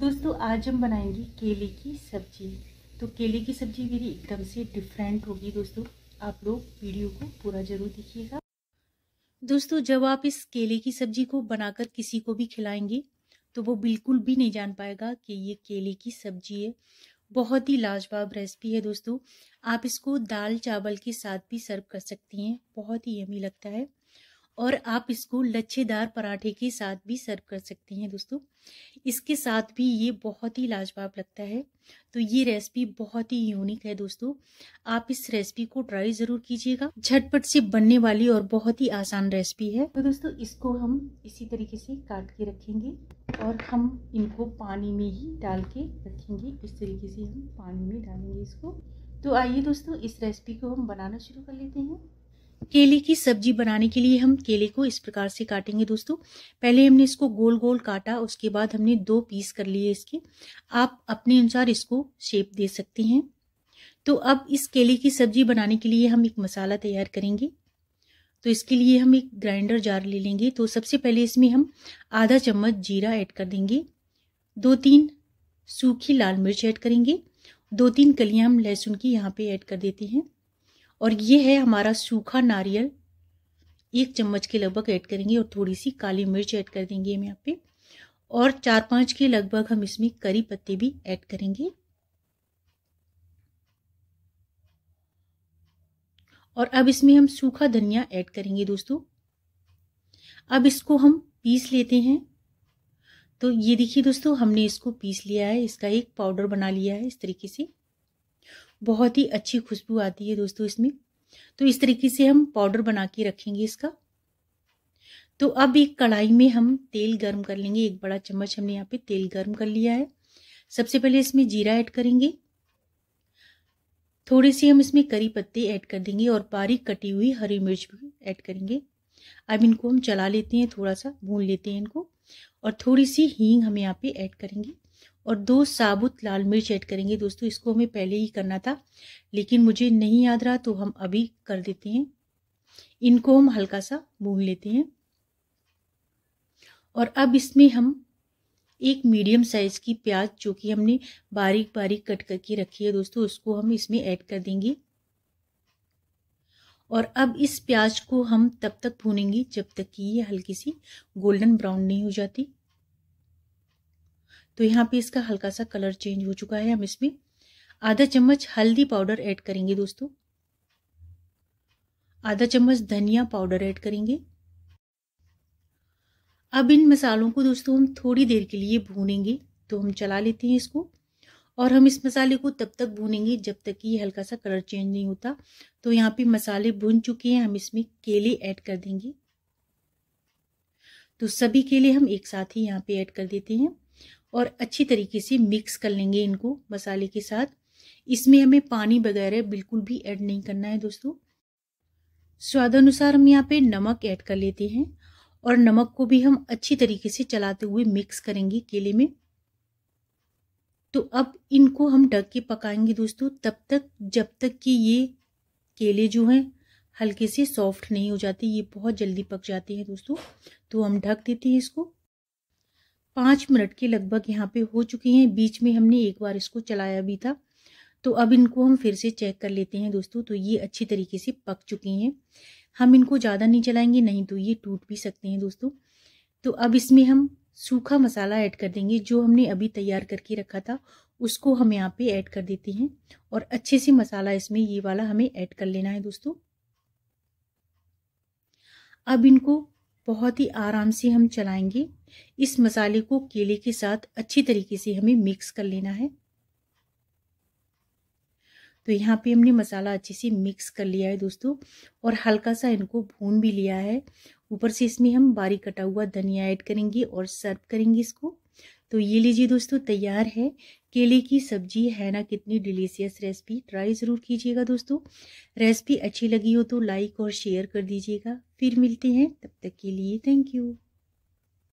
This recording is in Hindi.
दोस्तों आज हम बनाएंगे केले की सब्जी तो केले की सब्जी मेरी एकदम से डिफरेंट होगी दोस्तों आप लोग वीडियो को पूरा ज़रूर देखिएगा दोस्तों जब आप इस केले की सब्जी को बनाकर किसी को भी खिलाएंगे तो वो बिल्कुल भी नहीं जान पाएगा कि ये केले की सब्जी है बहुत ही लाजवाब रेसिपी है दोस्तों आप इसको दाल चावल के साथ भी सर्व कर सकती हैं बहुत ही यमी लगता है और आप इसको लच्छेदार पराठे के साथ भी सर्व कर सकते हैं दोस्तों इसके साथ भी ये बहुत ही लाजवाब लगता है तो ये रेसिपी बहुत ही यूनिक है दोस्तों आप इस रेसिपी को ट्राई ज़रूर कीजिएगा झटपट से बनने वाली और बहुत ही आसान रेसिपी है तो दोस्तों इसको हम इसी तरीके से काट के रखेंगे और हम इनको पानी में ही डाल के रखेंगे इस तरीके से हम पानी में डालेंगे इसको तो आइए दोस्तों इस रेसिपी को हम बनाना शुरू कर लेते हैं केले की सब्जी बनाने के लिए हम केले को इस प्रकार से काटेंगे दोस्तों पहले हमने इसको गोल गोल काटा उसके बाद हमने दो पीस कर लिए इसके आप अपने अनुसार इसको शेप दे सकते हैं तो अब इस केले की सब्जी बनाने के लिए हम एक मसाला तैयार करेंगे तो इसके लिए हम एक ग्राइंडर जार ले लेंगे तो सबसे पहले इसमें हम आधा चम्मच जीरा ऐड कर देंगे दो तीन सूखी लाल मिर्च ऐड करेंगे दो तीन कलियां हम लहसुन की यहाँ पे ऐड कर देते हैं और ये है हमारा सूखा नारियल एक चम्मच के लगभग ऐड करेंगे और थोड़ी सी काली मिर्च ऐड कर देंगे हम यहाँ पे और चार पांच के लगभग हम इसमें करी पत्ते भी ऐड करेंगे और अब इसमें हम सूखा धनिया ऐड करेंगे दोस्तों अब इसको हम पीस लेते हैं तो ये देखिए दोस्तों हमने इसको पीस लिया है इसका एक पाउडर बना लिया है इस तरीके से बहुत ही अच्छी खुशबू आती है दोस्तों इसमें तो इस तरीके से हम पाउडर बना के रखेंगे इसका तो अब एक कढ़ाई में हम तेल गर्म कर लेंगे एक बड़ा चम्मच हमने यहाँ पे तेल गर्म कर लिया है सबसे पहले इसमें जीरा ऐड करेंगे थोड़ी सी हम इसमें करी पत्ते ऐड कर देंगे और बारीक कटी हुई हरी मिर्च भी ऐड करेंगे अब इनको हम चला लेते हैं थोड़ा सा भून लेते हैं इनको और थोड़ी सी हींग हम यहाँ पे ऐड करेंगे और दो साबुत लाल मिर्च ऐड करेंगे दोस्तों इसको हमें पहले ही करना था लेकिन मुझे नहीं याद रहा तो हम अभी कर देते हैं इनको हम हल्का सा भून लेते हैं और अब इसमें हम एक मीडियम साइज की प्याज जो कि हमने बारीक बारीक कट करके रखी है दोस्तों उसको हम इसमें ऐड कर देंगे और अब इस प्याज को हम तब तक भूनेंगे जब तक कि ये हल्की सी गोल्डन ब्राउन नहीं हो जाती तो यहाँ पे इसका हल्का सा कलर चेंज हो चुका है हम इसमें आधा चम्मच हल्दी पाउडर ऐड करेंगे दोस्तों आधा चम्मच धनिया पाउडर ऐड करेंगे अब इन मसालों को दोस्तों हम थोड़ी देर के लिए भूनेंगे तो हम चला लेते हैं इसको और हम इस मसाले को तब तक भूनेंगे जब तक कि ये हल्का सा कलर चेंज नहीं होता तो यहाँ पे मसाले भुन चुके हैं हम इसमें केले ऐड कर देंगे तो सभी केले हम एक साथ ही यहाँ पे ऐड कर देते हैं और अच्छी तरीके से मिक्स कर लेंगे इनको मसाले के साथ इसमें हमें पानी वगैरह बिल्कुल भी ऐड नहीं करना है दोस्तों अनुसार हम यहाँ पे नमक ऐड कर लेते हैं और नमक को भी हम अच्छी तरीके से चलाते हुए मिक्स करेंगे केले में तो अब इनको हम ढक के पकाएंगे दोस्तों तब तक जब तक कि ये केले जो हैं हल्के से सॉफ्ट नहीं हो जाते ये बहुत जल्दी पक जाते हैं दोस्तों तो हम ढक देते हैं इसको पाँच मिनट के लगभग यहाँ पे हो चुके हैं बीच में हमने एक बार इसको चलाया भी था तो अब इनको हम फिर से चेक कर लेते हैं दोस्तों तो ये अच्छी तरीके से पक चुकी हैं हम इनको ज़्यादा नहीं चलाएंगे नहीं तो ये टूट भी सकते हैं दोस्तों तो अब इसमें हम सूखा मसाला ऐड कर देंगे जो हमने अभी तैयार करके रखा था उसको हम यहाँ पे ऐड कर देते हैं और अच्छे से मसाला इसमें ये वाला हमें ऐड कर लेना है दोस्तों अब इनको बहुत ही आराम से हम चलाएंगे इस मसाले को केले के साथ अच्छी तरीके से हमें मिक्स कर लेना है तो यहाँ पे हमने मसाला अच्छे से मिक्स कर लिया है दोस्तों और हल्का सा इनको भून भी लिया है ऊपर से इसमें हम बारीक कटा हुआ धनिया ऐड करेंगे और सर्व करेंगे इसको तो ये लीजिए दोस्तों तैयार है केले की सब्जी है ना कितनी डिलीशियस रेसिपी ट्राई ज़रूर कीजिएगा दोस्तों रेसिपी अच्छी लगी हो तो लाइक और शेयर कर दीजिएगा फिर मिलते हैं तब तक के लिए थैंक यू